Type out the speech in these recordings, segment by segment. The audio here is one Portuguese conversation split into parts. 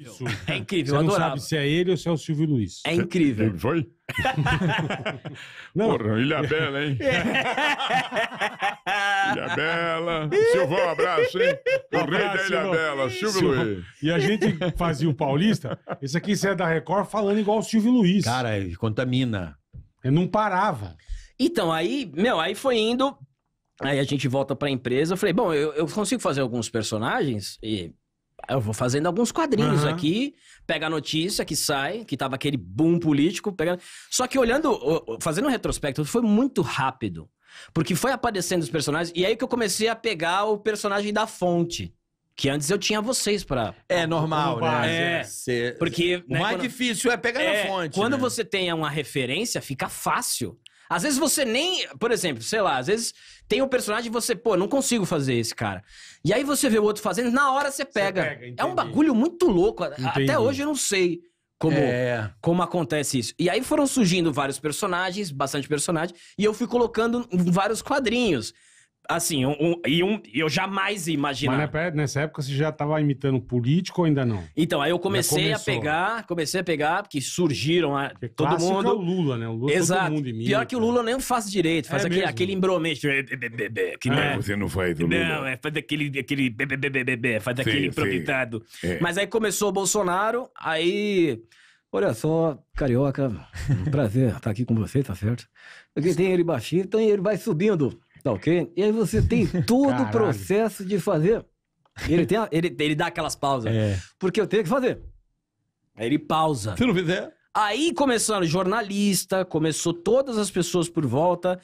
Isso. É incrível, Você não sabe se é ele ou se é o Silvio Luiz. É incrível. Ele foi? não. Porra, Ilha Bela, hein? É. Ilha Bela. Silvão, um abraço, hein? O abraço, rei da Ilha Bela, Silvio, Silvio Luiz. E a gente fazia o Paulista, esse aqui você é da Record falando igual o Silvio Luiz. Cara, ele contamina. Eu não parava. Então, aí, meu, aí foi indo. Aí a gente volta pra empresa. Eu falei, bom, eu, eu consigo fazer alguns personagens e eu vou fazendo alguns quadrinhos uhum. aqui, pega a notícia que sai, que tava aquele boom político, pega... só que olhando, fazendo um retrospecto, foi muito rápido, porque foi aparecendo os personagens, e aí que eu comecei a pegar o personagem da fonte. Que antes eu tinha vocês pra. É normal, né? É. é. porque. Né, o né, mais quando... difícil é pegar é, na fonte. Quando né? você tem uma referência, fica fácil. Às vezes você nem, por exemplo, sei lá, às vezes tem um personagem e você, pô, não consigo fazer esse cara. E aí você vê o outro fazendo, na hora você pega. pega é um bagulho muito louco. Entendi. Até hoje eu não sei como, é. como acontece isso. E aí foram surgindo vários personagens, bastante personagens, e eu fui colocando vários quadrinhos. Assim, um, um, e um, eu jamais imaginava. Mas é nessa época você já estava imitando político ou ainda não? Então, aí eu comecei a pegar, comecei a pegar, porque surgiram a, porque todo é mundo. É o Lula, né? O Lula Exato. todo mundo imita. Pior que o Lula nem faz direito, faz é aquele, aquele embromeixo. Tipo, que não, é. Você não faz do Lula. Não, é, faz aquele, aquele faz sim, aquele improvisado. É. Mas aí começou o Bolsonaro, aí. Olha só, carioca, um prazer estar aqui com você, tá certo? Porque tem ele baixinho, então ele vai subindo. Tá ok? E aí você tem todo o processo de fazer. Ele, tem a, ele, ele dá aquelas pausas. É. Porque eu tenho que fazer. Aí ele pausa. Se não fizer. Aí começaram jornalista, começou todas as pessoas por volta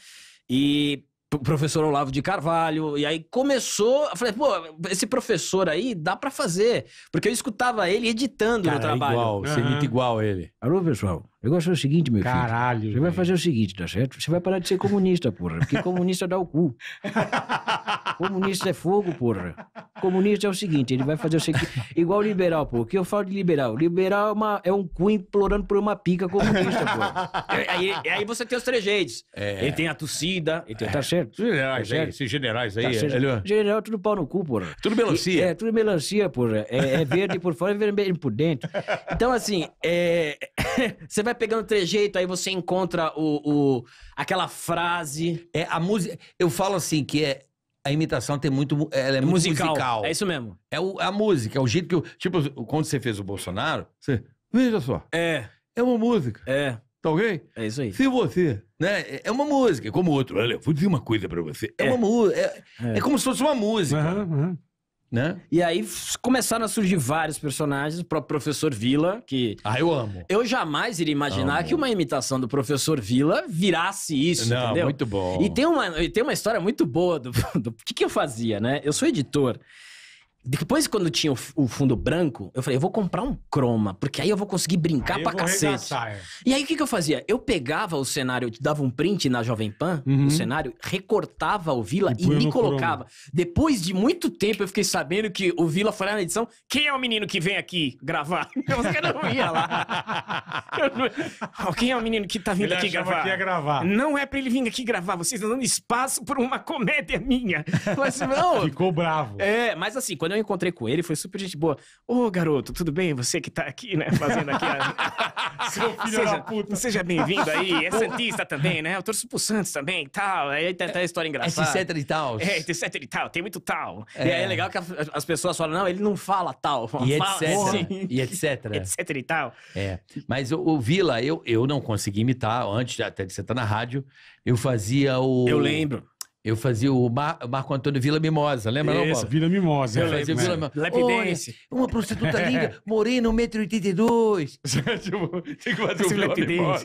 e o professor Olavo de Carvalho, e aí começou, eu falei, pô, esse professor aí dá para fazer, porque eu escutava ele editando o é trabalho. igual, uhum. você imita igual ele. Alô, pessoal. Eu é o seguinte, meu Caralho, filho. Caralho. Você vai fazer o seguinte, tá certo? Você vai parar de ser comunista, porra. Porque comunista dá o cu. comunista é fogo, porra. Comunista é o seguinte, ele vai fazer o seguinte. Igual liberal, porra. O que eu falo de liberal? Liberal é, uma, é um cu implorando por uma pica comunista, porra. É, aí, aí você tem os trejeitos. É. Ele tem a tossida. tem... Tá certo. É, tá generais tá certo? aí, esses generais aí. Tá ele... É. General, tudo pau no cu, porra. Tudo melancia. E, é, tudo melancia, porra. É, é verde por fora e vermelho por dentro. Então, assim, você vai pegando trejeito, aí você encontra o, o aquela frase. É, a música. Eu falo assim que é, a imitação tem muito. Ela é, é muito musical. musical. É isso mesmo. É o, a música, é o jeito que eu. Tipo, quando você fez o Bolsonaro, você. Veja só. É. É uma música. É. Tá ok? É isso aí. Se você. Né, é uma música, como outro. Olha, vou dizer uma coisa pra você. É, é. uma música. É, é, é. como se fosse uma música. Uhum, uhum. Né? E aí começaram a surgir vários personagens, o próprio Professor Vila, que. Ah, eu amo. Eu jamais iria imaginar amo. que uma imitação do Professor Vila virasse isso, Não, entendeu? Muito bom. E tem uma, tem uma história muito boa do, do que, que eu fazia, né? Eu sou editor. Depois, quando tinha o, o, fundo branco, eu falei, eu vou comprar um croma, porque aí eu vou conseguir brincar aí pra cacete. Regaçar. É. E aí, o que, que eu fazia? Eu pegava o cenário, dava um print na Jovem Pan, uhum. o cenário, recortava o Vila e, e me colocava. Croma. Depois de muito tempo, eu fiquei sabendo que o Vila foi na edição, quem é o menino que vem aqui gravar? Eu não ia lá. Não... Quem é o menino que tá vindo ele aqui gravar? Que ia gravar? Não é pra ele vir aqui gravar, vocês estão dando espaço por uma comédia minha. Mas, não... Ficou bravo. É, mas assim, quando eu não encontrei com ele, foi super gente boa. Ô, oh, garoto, tudo bem? Você que tá aqui, né? Fazendo aqui a... Seu filho seja, da puta. Seja bem-vindo aí. É Santista também, né? Eu torço pro Santos também e tal. Aí tem até história é, engraçada. Etc e tal. É, etc e tal. Tem muito tal. É. E aí é legal que as pessoas falam, não, ele não fala tal. E fala etc. Assim. E etc. etc e tal. É. Mas o, o Vila, eu, eu não consegui imitar. Antes até de você estar tá na rádio, eu fazia o... Eu lembro. Eu fazia o Mar Marco Antônio Vila Mimosa, lembra Esse, não, Paulo? Vila Mimosa. Eu fazia né? Vila Mimosa. Lapidense. uma prostituta linda, morena, 1,82m. tipo, tem que fazer o Vila Mimosa.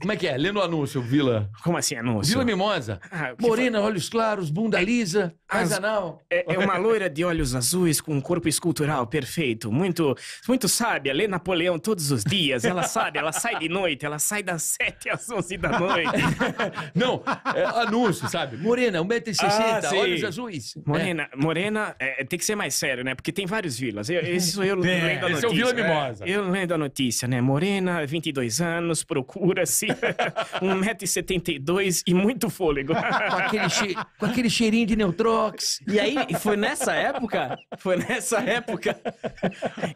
Como é que é? Lendo o anúncio, Vila. Como assim anúncio? Vila Mimosa. Ah, morena, foi... olhos claros, bunda é, lisa, as... anal. É, é, uma loira de olhos azuis com um corpo escultural perfeito, muito, muito sábia, lê Napoleão todos os dias. Ela sabe, ela sai de noite, ela sai das 7 às 11 da noite. não, é anúncio, sabe? Morena Morena, 1,60m, ah, olhos azuis. É. Morena, é. Morena é, tem que ser mais sério, né? Porque tem vários vilas. Eu, sou eu é, lendo a notícia. Esse é o Vila Mimosa. É, eu lendo a notícia, né? Morena, 22 anos, procura-se 1,72m e muito fôlego. com, aquele che... com aquele cheirinho de Neutrox. E aí, foi nessa época, foi nessa época,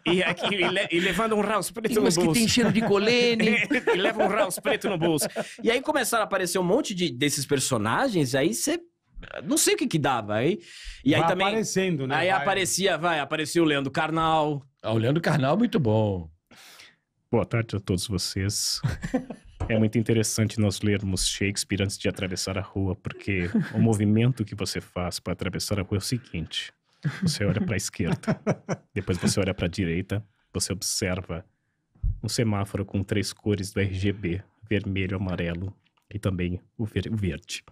e, aqui, e, le, e levando um raus preto no bolso. que tem cheiro de colene. e leva um raus preto no bolso. E aí começaram a aparecer um monte de, desses personagens, aí você não sei o que que dava. Aí, e vai aí também. aparecendo, né? Aí vai. aparecia, vai, aparecia o Leandro Carnal. Ah, o Leandro Carnal, é muito bom. Boa tarde a todos vocês. É muito interessante nós lermos Shakespeare antes de atravessar a rua, porque o movimento que você faz para atravessar a rua é o seguinte: você olha para a esquerda, depois você olha para a direita, você observa um semáforo com três cores do RGB: vermelho, amarelo e também o verde.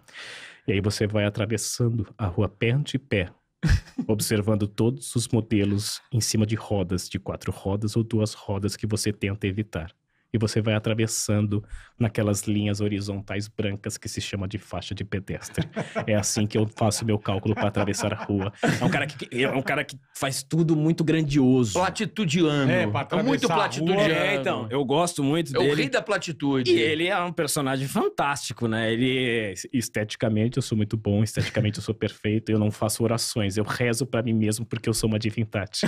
E aí você vai atravessando a rua pé ante pé, observando todos os modelos em cima de rodas, de quatro rodas ou duas rodas que você tenta evitar e você vai atravessando naquelas linhas horizontais brancas que se chama de faixa de pedestre. É assim que eu faço meu cálculo para atravessar a rua. É um cara que é um cara que faz tudo muito grandioso. Platitudiano. É, pra é muito platitudiano. É, então, eu gosto muito eu dele. eu ri da platitude. E ele é um personagem fantástico, né? Ele esteticamente eu sou muito bom, esteticamente eu sou perfeito, eu não faço orações, eu rezo para mim mesmo porque eu sou uma divindade.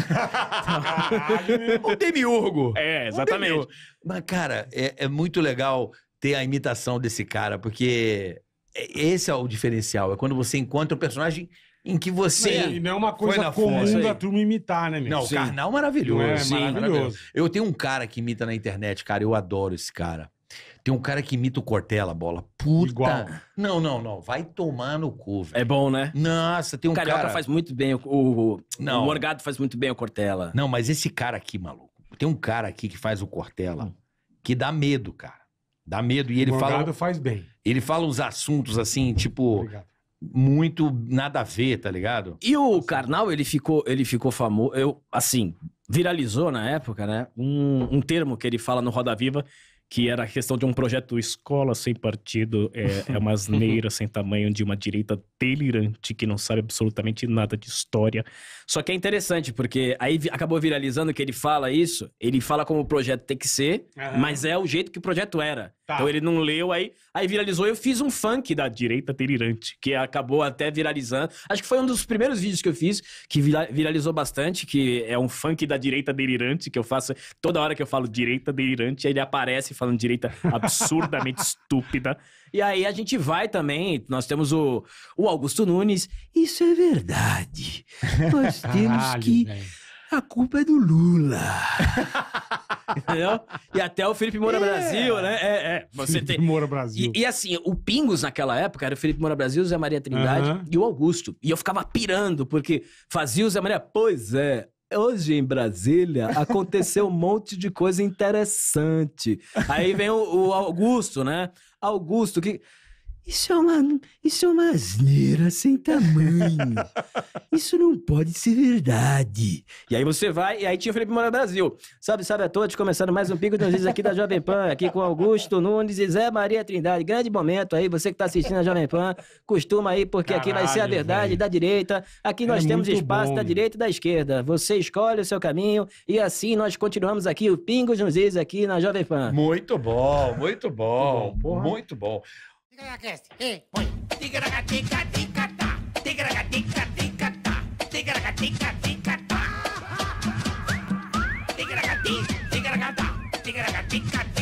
então... o demiurgo. É, exatamente. demiurgo. Mas, cara, é, é muito legal ter a imitação desse cara, porque é, esse é o diferencial. É quando você encontra um personagem em que você. Não, e não é uma coisa comum da turma imitar, né, meu? Não, Sim. o Karnal é maravilhoso. É, Sim, maravilhoso. maravilhoso. Eu tenho um cara que imita na internet, cara. Eu adoro esse cara. Tem um cara que imita o Cortella, bola. Puta. Igual. Não, não, não. Vai tomar no cu. velho. É bom, né? Nossa, tem um o Carioca cara. faz muito bem o. O, o, não. o Morgado faz muito bem o Cortella. Não, mas esse cara aqui, maluco tem um cara aqui que faz o Cortella hum. que dá medo, cara. Dá medo. E ele fala. faz bem. Ele fala uns assuntos assim, tipo. Obrigado. Muito nada a ver, tá ligado? E o carnal Karnal, ele ficou, ele ficou famoso. Eu, assim, viralizou na época, né? Um, um termo que ele fala no Roda Viva que era a questão de um projeto escola sem partido, é, é uma asneira sem tamanho de uma direita delirante que não sabe absolutamente nada de história. Só que é interessante, porque aí acabou viralizando que ele fala isso, ele fala como o projeto tem que ser, uhum. mas é o jeito que o projeto era. Tá. Então ele não leu aí, Aí viralizou, eu fiz um funk da direita delirante, que acabou até viralizando. Acho que foi um dos primeiros vídeos que eu fiz, que viralizou bastante, que é um funk da direita delirante, que eu faço toda hora que eu falo direita delirante, ele aparece falando direita absurdamente estúpida. E aí a gente vai também, nós temos o, o Augusto Nunes. Isso é verdade. Nós temos que. A culpa é do Lula. entendeu? E até o Felipe Moura é. Brasil, né? É, é. Você Felipe tem... Moura Brasil. E, e, assim, o Pingos naquela época era o Felipe Moura Brasil, o Zé Maria Trindade uhum. e o Augusto. E eu ficava pirando, porque fazia o Zé Maria, pois é, hoje em Brasília aconteceu um monte de coisa interessante. Aí vem o, o Augusto, né? Augusto, que. Isso é uma, isso é uma asneira sem tamanho. isso não pode ser verdade. E aí você vai, e aí tinha o Felipe Moura Brasil. Sabe, sabe a todos, começando mais um Pico dos Dias aqui da Jovem Pan, aqui com Augusto Nunes e Zé Maria Trindade. Grande momento aí, você que está assistindo a Jovem Pan, costuma aí, porque Caralho, aqui vai ser a verdade véio. da direita. Aqui é nós é temos espaço bom, da direita e da esquerda. Você escolhe o seu caminho e assim nós continuamos aqui o pingo de Is aqui na Jovem Pan. Muito bom, muito bom, muito bom. Porra. Muito bom. Ticaracast, tigger, tigger Ticaracatica, ticatá. tigger, tigger Ticaracatica, ticatá. Ticaracatica, ticatá. Ticaracatica, tigger.